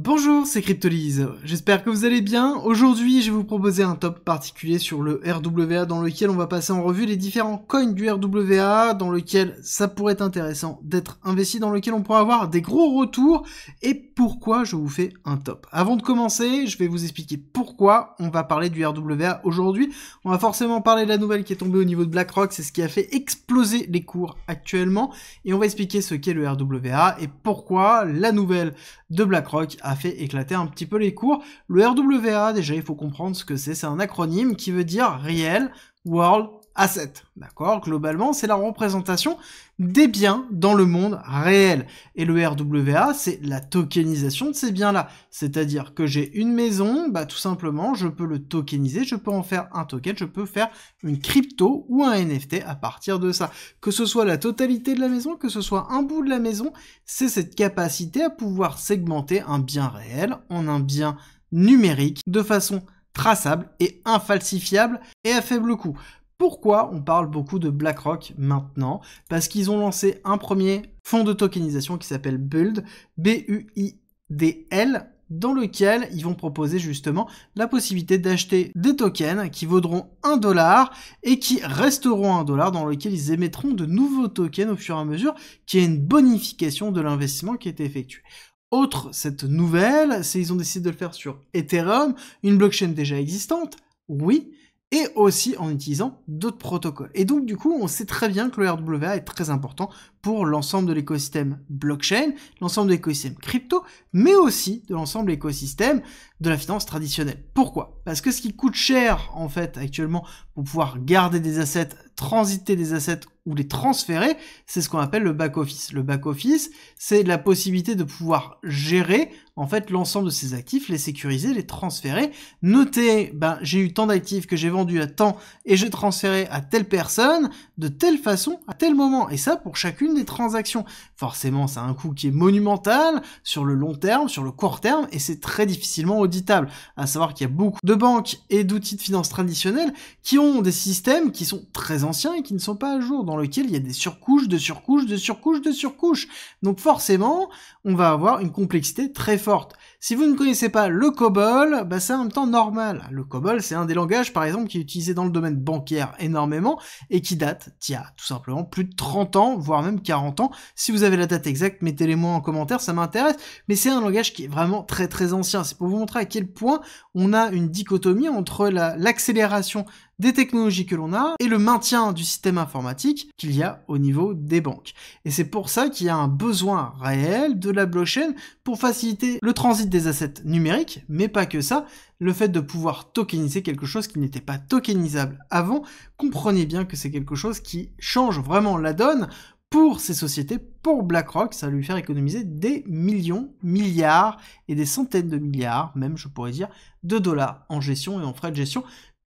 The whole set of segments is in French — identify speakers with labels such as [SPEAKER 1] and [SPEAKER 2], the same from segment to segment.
[SPEAKER 1] Bonjour, c'est Cryptolise. J'espère que vous allez bien. Aujourd'hui, je vais vous proposer un top particulier sur le RWA dans lequel on va passer en revue les différents coins du RWA dans lequel ça pourrait être intéressant d'être investi, dans lequel on pourrait avoir des gros retours et pourquoi je vous fais un top. Avant de commencer, je vais vous expliquer pourquoi on va parler du RWA aujourd'hui. On va forcément parler de la nouvelle qui est tombée au niveau de BlackRock, c'est ce qui a fait exploser les cours actuellement et on va expliquer ce qu'est le RWA et pourquoi la nouvelle de BlackRock a a fait éclater un petit peu les cours. Le RWA, déjà, il faut comprendre ce que c'est. C'est un acronyme qui veut dire Real World asset. D'accord Globalement, c'est la représentation des biens dans le monde réel. Et le RWA, c'est la tokenisation de ces biens-là. C'est-à-dire que j'ai une maison, bah, tout simplement, je peux le tokeniser, je peux en faire un token, je peux faire une crypto ou un NFT à partir de ça. Que ce soit la totalité de la maison, que ce soit un bout de la maison, c'est cette capacité à pouvoir segmenter un bien réel en un bien numérique de façon traçable et infalsifiable et à faible coût. Pourquoi on parle beaucoup de BlackRock maintenant Parce qu'ils ont lancé un premier fonds de tokenisation qui s'appelle Build, B-U-I-D-L, dans lequel ils vont proposer justement la possibilité d'acheter des tokens qui vaudront 1 dollar et qui resteront 1 dollar dans lequel ils émettront de nouveaux tokens au fur et à mesure, qui est une bonification de l'investissement qui est effectué. Autre cette nouvelle, c'est qu'ils ont décidé de le faire sur Ethereum, une blockchain déjà existante, oui, et aussi en utilisant d'autres protocoles. Et donc du coup, on sait très bien que le RWA est très important pour l'ensemble de l'écosystème blockchain, l'ensemble de l'écosystème crypto, mais aussi de l'ensemble de l'écosystème de la finance traditionnelle. Pourquoi Parce que ce qui coûte cher en fait actuellement pour pouvoir garder des assets, transiter des assets ou les transférer, c'est ce qu'on appelle le back-office. Le back-office, c'est la possibilité de pouvoir gérer en fait l'ensemble de ces actifs, les sécuriser, les transférer, noter, ben, j'ai eu tant d'actifs que j'ai vendus à tant et j'ai transféré à telle personne de telle façon à tel moment. Et ça pour chacune des transactions. Forcément, ça a un coût qui est monumental sur le long terme, sur le court terme, et c'est très difficilement auditable. À savoir qu'il y a beaucoup de banques et d'outils de finance traditionnels qui ont des systèmes qui sont très anciens et qui ne sont pas à jour, dans lesquels il y a des surcouches, de surcouches, de surcouches, de surcouches. Donc forcément, on va avoir une complexité très forte. Si vous ne connaissez pas le COBOL, bah c'est en même temps normal. Le COBOL, c'est un des langages, par exemple, qui est utilisé dans le domaine bancaire énormément et qui date, tiens, tout simplement plus de 30 ans, voire même 40 ans. Si vous avez la date exacte, mettez-les-moi en commentaire, ça m'intéresse. Mais c'est un langage qui est vraiment très très ancien. C'est pour vous montrer à quel point on a une dichotomie entre l'accélération des technologies que l'on a et le maintien du système informatique qu'il y a au niveau des banques. Et c'est pour ça qu'il y a un besoin réel de la blockchain pour faciliter le transit des assets numériques, mais pas que ça, le fait de pouvoir tokeniser quelque chose qui n'était pas tokenisable avant, comprenez bien que c'est quelque chose qui change vraiment la donne pour ces sociétés, pour BlackRock, ça va lui faire économiser des millions, milliards et des centaines de milliards, même je pourrais dire, de dollars en gestion et en frais de gestion,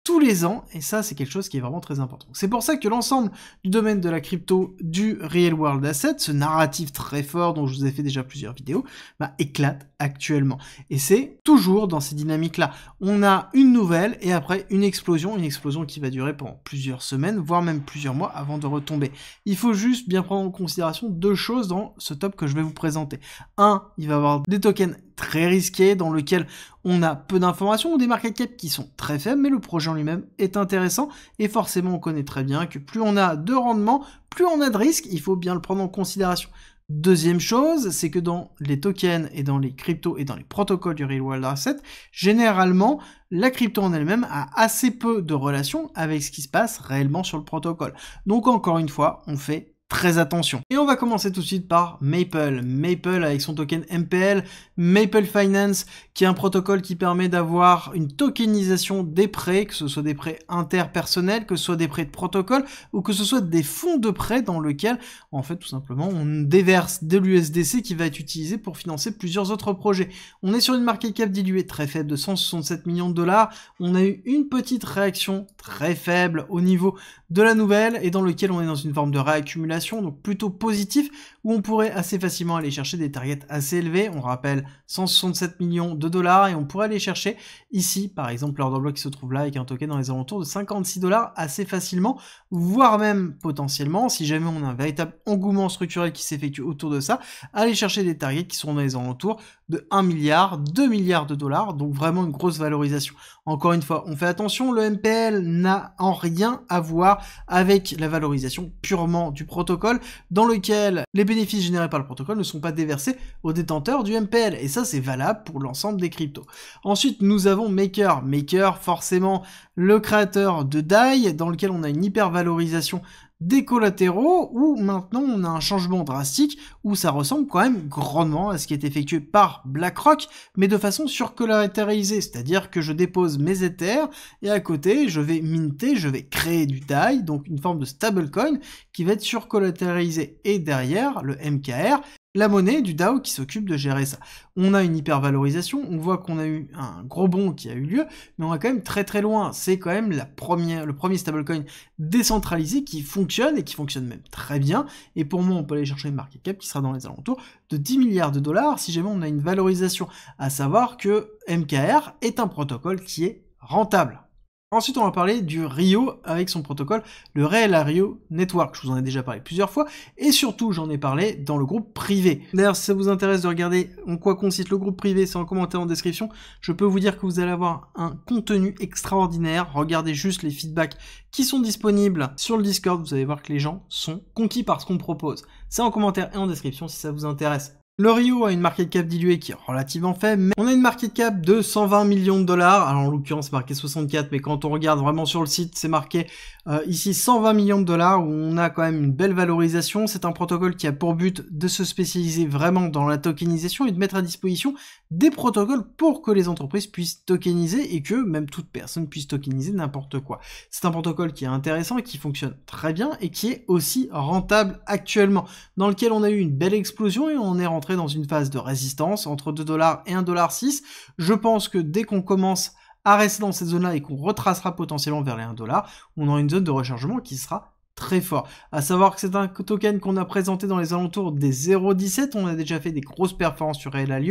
[SPEAKER 1] tous les ans, et ça c'est quelque chose qui est vraiment très important. C'est pour ça que l'ensemble du domaine de la crypto du Real World Asset, ce narratif très fort dont je vous ai fait déjà plusieurs vidéos, bah, éclate actuellement. Et c'est toujours dans ces dynamiques-là. On a une nouvelle et après une explosion, une explosion qui va durer pendant plusieurs semaines, voire même plusieurs mois avant de retomber. Il faut juste bien prendre en considération deux choses dans ce top que je vais vous présenter. Un, il va y avoir des tokens très risqué, dans lequel on a peu d'informations ou des market cap qui sont très faibles, mais le projet en lui-même est intéressant et forcément on connaît très bien que plus on a de rendement, plus on a de risque, il faut bien le prendre en considération. Deuxième chose, c'est que dans les tokens et dans les cryptos et dans les protocoles du real world asset, généralement, la crypto en elle-même a assez peu de relation avec ce qui se passe réellement sur le protocole. Donc encore une fois, on fait très attention. Et on va commencer tout de suite par Maple. Maple avec son token MPL, Maple Finance qui est un protocole qui permet d'avoir une tokenisation des prêts, que ce soit des prêts interpersonnels, que ce soit des prêts de protocole ou que ce soit des fonds de prêts dans lequel en fait tout simplement on déverse de l'USDC qui va être utilisé pour financer plusieurs autres projets. On est sur une market cap diluée très faible de 167 millions de dollars. On a eu une petite réaction très faible au niveau de la nouvelle et dans lequel on est dans une forme de réaccumulation donc plutôt positif, où on pourrait assez facilement aller chercher des targets assez élevés, on rappelle 167 millions de dollars, et on pourrait aller chercher ici, par exemple, l'ordre bloc qui se trouve là avec un token dans les alentours de 56 dollars assez facilement, voire même potentiellement, si jamais on a un véritable engouement structurel qui s'effectue autour de ça, aller chercher des targets qui sont dans les alentours de 1 milliard, 2 milliards de dollars, donc vraiment une grosse valorisation. Encore une fois, on fait attention, le MPL n'a en rien à voir avec la valorisation purement du protocole, dans lequel les bénéfices générés par le protocole ne sont pas déversés aux détenteurs du MPL, et ça c'est valable pour l'ensemble des cryptos. Ensuite, nous avons Maker. Maker, forcément, le créateur de DAI, dans lequel on a une hypervalorisation des collatéraux où maintenant on a un changement drastique où ça ressemble quand même grandement à ce qui est effectué par BlackRock mais de façon surcollatéralisée, c'est-à-dire que je dépose mes Ethers et à côté je vais minter, je vais créer du DAI, donc une forme de stablecoin qui va être surcollatéralisé et derrière le MKR la monnaie du DAO qui s'occupe de gérer ça. On a une hypervalorisation, on voit qu'on a eu un gros bond qui a eu lieu, mais on va quand même très très loin. C'est quand même la première, le premier stablecoin décentralisé qui fonctionne et qui fonctionne même très bien. Et pour moi, on peut aller chercher une market cap qui sera dans les alentours de 10 milliards de dollars si jamais on a une valorisation. À savoir que MKR est un protocole qui est rentable. Ensuite, on va parler du Rio avec son protocole, le Real Rio Network. Je vous en ai déjà parlé plusieurs fois et surtout, j'en ai parlé dans le groupe privé. D'ailleurs, si ça vous intéresse de regarder en quoi consiste le groupe privé, c'est en commentaire en description. Je peux vous dire que vous allez avoir un contenu extraordinaire. Regardez juste les feedbacks qui sont disponibles sur le Discord. Vous allez voir que les gens sont conquis par ce qu'on propose. C'est en commentaire et en description si ça vous intéresse. Le Rio a une market cap diluée qui est relativement faible, mais on a une market cap de 120 millions de dollars, alors en l'occurrence c'est marqué 64, mais quand on regarde vraiment sur le site, c'est marqué euh, ici 120 millions de dollars, où on a quand même une belle valorisation. C'est un protocole qui a pour but de se spécialiser vraiment dans la tokenisation et de mettre à disposition des protocoles pour que les entreprises puissent tokeniser et que même toute personne puisse tokeniser n'importe quoi. C'est un protocole qui est intéressant et qui fonctionne très bien et qui est aussi rentable actuellement, dans lequel on a eu une belle explosion et on est rentré dans une phase de résistance entre 2 dollars et 1,6$. Je pense que dès qu'on commence à rester dans cette zone-là et qu'on retracera potentiellement vers les 1 dollar, on aura une zone de rechargement qui sera très fort. À savoir que c'est un token qu'on a présenté dans les alentours des 0,17. On a déjà fait des grosses performances sur Real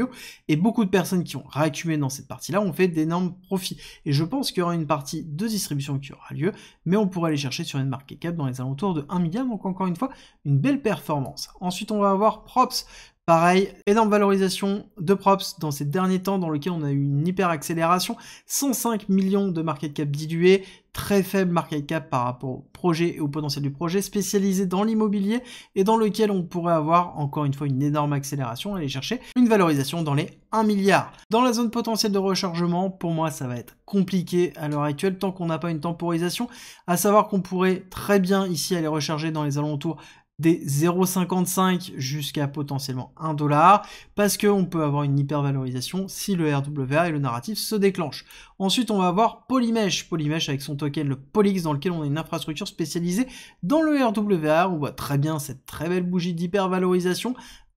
[SPEAKER 1] et beaucoup de personnes qui ont réaccumé dans cette partie-là ont fait d'énormes profits. Et je pense qu'il y aura une partie de distribution qui aura lieu, mais on pourrait aller chercher sur une market cap dans les alentours de 1 milliard. Donc encore une fois, une belle performance. Ensuite, on va avoir Props. Pareil, énorme valorisation de props dans ces derniers temps dans lequel on a eu une hyper accélération. 105 millions de market cap dilué, très faible market cap par rapport au projet et au potentiel du projet, spécialisé dans l'immobilier et dans lequel on pourrait avoir encore une fois une énorme accélération, aller chercher une valorisation dans les 1 milliard. Dans la zone potentielle de rechargement, pour moi ça va être compliqué à l'heure actuelle tant qu'on n'a pas une temporisation, à savoir qu'on pourrait très bien ici aller recharger dans les alentours des 0,55 jusqu'à potentiellement 1 dollar parce qu'on peut avoir une hypervalorisation si le RWA et le narratif se déclenchent. Ensuite, on va avoir Polymesh. Polymesh avec son token, le Polyx, dans lequel on a une infrastructure spécialisée dans le RWA. On voit très bien cette très belle bougie d'hypervalorisation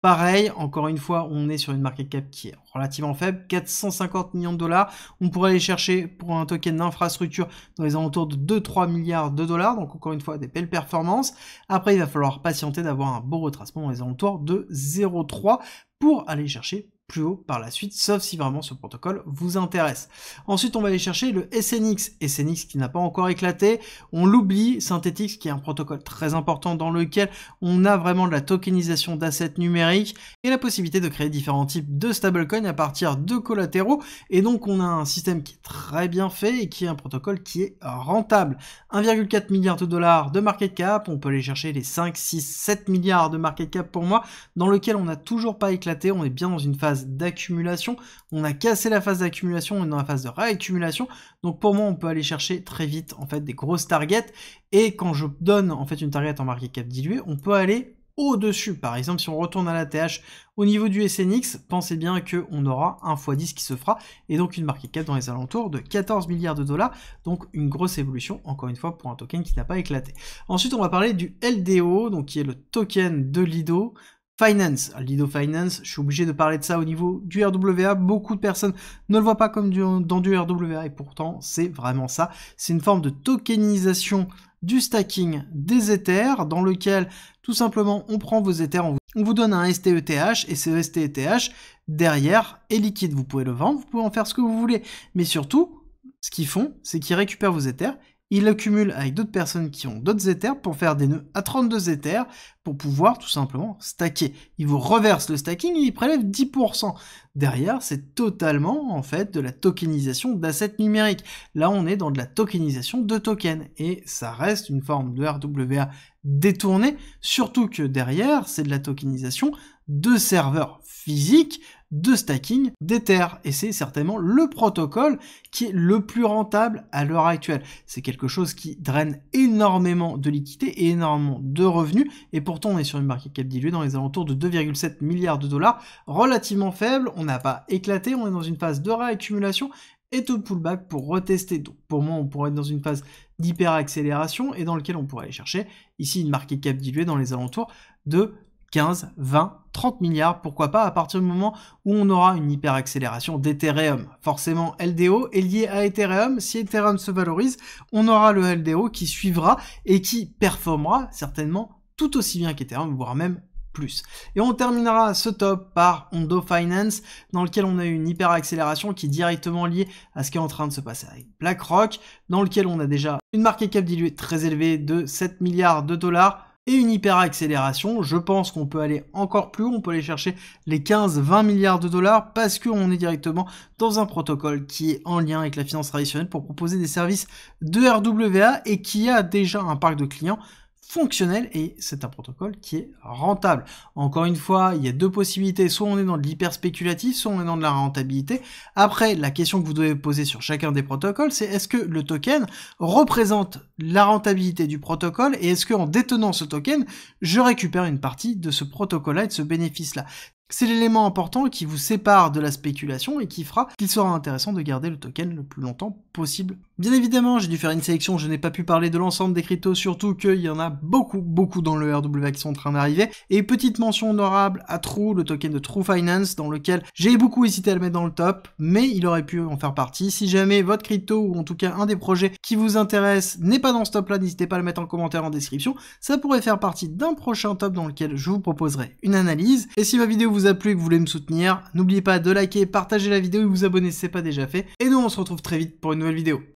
[SPEAKER 1] Pareil, encore une fois, on est sur une market cap qui est relativement faible, 450 millions de dollars. On pourrait aller chercher pour un token d'infrastructure dans les alentours de 2-3 milliards de dollars, donc encore une fois des belles performances. Après, il va falloir patienter d'avoir un beau retracement dans les alentours de 0,3 pour aller chercher plus haut par la suite, sauf si vraiment ce protocole vous intéresse. Ensuite, on va aller chercher le SNX, SNX qui n'a pas encore éclaté, on l'oublie, Synthetix qui est un protocole très important dans lequel on a vraiment de la tokenisation d'assets numériques et la possibilité de créer différents types de stablecoins à partir de collatéraux, et donc on a un système qui est très bien fait et qui est un protocole qui est rentable. 1,4 milliard de dollars de market cap, on peut aller chercher les 5, 6, 7 milliards de market cap pour moi, dans lequel on n'a toujours pas éclaté, on est bien dans une phase d'accumulation. On a cassé la phase d'accumulation, on est dans la phase de réaccumulation. Donc pour moi, on peut aller chercher très vite en fait des grosses targets. Et quand je donne en fait une target en market cap dilué, on peut aller au-dessus. Par exemple, si on retourne à la TH au niveau du SNX, pensez bien qu'on aura un x10 qui se fera, et donc une market cap dans les alentours de 14 milliards de dollars, donc une grosse évolution, encore une fois, pour un token qui n'a pas éclaté. Ensuite, on va parler du LDO, donc qui est le token de Lido, Finance, Lido Finance, je suis obligé de parler de ça au niveau du RWA. Beaucoup de personnes ne le voient pas comme dans du RWA et pourtant c'est vraiment ça. C'est une forme de tokenisation du stacking des Ethers dans lequel tout simplement on prend vos Ethers, on vous, on vous donne un STETH et ce STETH derrière est liquide. Vous pouvez le vendre, vous pouvez en faire ce que vous voulez. Mais surtout, ce qu'ils font, c'est qu'ils récupèrent vos Ethers il accumule avec d'autres personnes qui ont d'autres éthers pour faire des nœuds à 32 éthers pour pouvoir tout simplement stacker. Il vous reverse le stacking et il prélève 10%. Derrière, c'est totalement en fait de la tokenisation d'assets numériques. Là, on est dans de la tokenisation de tokens et ça reste une forme de RWA détournée, surtout que derrière, c'est de la tokenisation de serveurs physiques de stacking des terres. Et c'est certainement le protocole qui est le plus rentable à l'heure actuelle. C'est quelque chose qui draine énormément de liquidités et énormément de revenus. Et pourtant, on est sur une market cap diluée dans les alentours de 2,7 milliards de dollars, relativement faible. On n'a pas éclaté, on est dans une phase de réaccumulation et de pullback pour retester. Donc pour moi, on pourrait être dans une phase d'hyper accélération et dans laquelle on pourrait aller chercher ici une market cap diluée dans les alentours de 15, 20, 30 milliards, pourquoi pas, à partir du moment où on aura une hyper accélération d'Ethereum. Forcément, LDO est lié à Ethereum. Si Ethereum se valorise, on aura le LDO qui suivra et qui performera certainement tout aussi bien qu'Ethereum, voire même plus. Et on terminera ce top par Ondo Finance, dans lequel on a une une accélération qui est directement liée à ce qui est en train de se passer avec BlackRock, dans lequel on a déjà une market cap diluée très élevée de 7 milliards de dollars, et une hyper accélération, Je pense qu'on peut aller encore plus haut, on peut aller chercher les 15-20 milliards de dollars parce qu'on est directement dans un protocole qui est en lien avec la finance traditionnelle pour proposer des services de RWA et qui a déjà un parc de clients fonctionnel et c'est un protocole qui est rentable. Encore une fois, il y a deux possibilités, soit on est dans de l'hyper spéculatif, soit on est dans de la rentabilité. Après, la question que vous devez poser sur chacun des protocoles, c'est est-ce que le token représente la rentabilité du protocole et est-ce que en détenant ce token, je récupère une partie de ce protocole-là et de ce bénéfice-là. C'est l'élément important qui vous sépare de la spéculation et qui fera qu'il sera intéressant de garder le token le plus longtemps possible. Bien évidemment, j'ai dû faire une sélection, je n'ai pas pu parler de l'ensemble des cryptos, surtout qu'il y en a beaucoup, beaucoup dans le RWA qui sont en train d'arriver. Et petite mention honorable à True, le token de True Finance, dans lequel j'ai beaucoup hésité à le mettre dans le top, mais il aurait pu en faire partie. Si jamais votre crypto, ou en tout cas un des projets qui vous intéresse, n'est pas dans ce top-là, n'hésitez pas à le mettre en commentaire en description. Ça pourrait faire partie d'un prochain top dans lequel je vous proposerai une analyse. Et si ma vidéo vous a plu et que vous voulez me soutenir, n'oubliez pas de liker, partager la vidéo et vous abonner si ce n'est pas déjà fait. Et nous, on se retrouve très vite pour une nouvelle vidéo.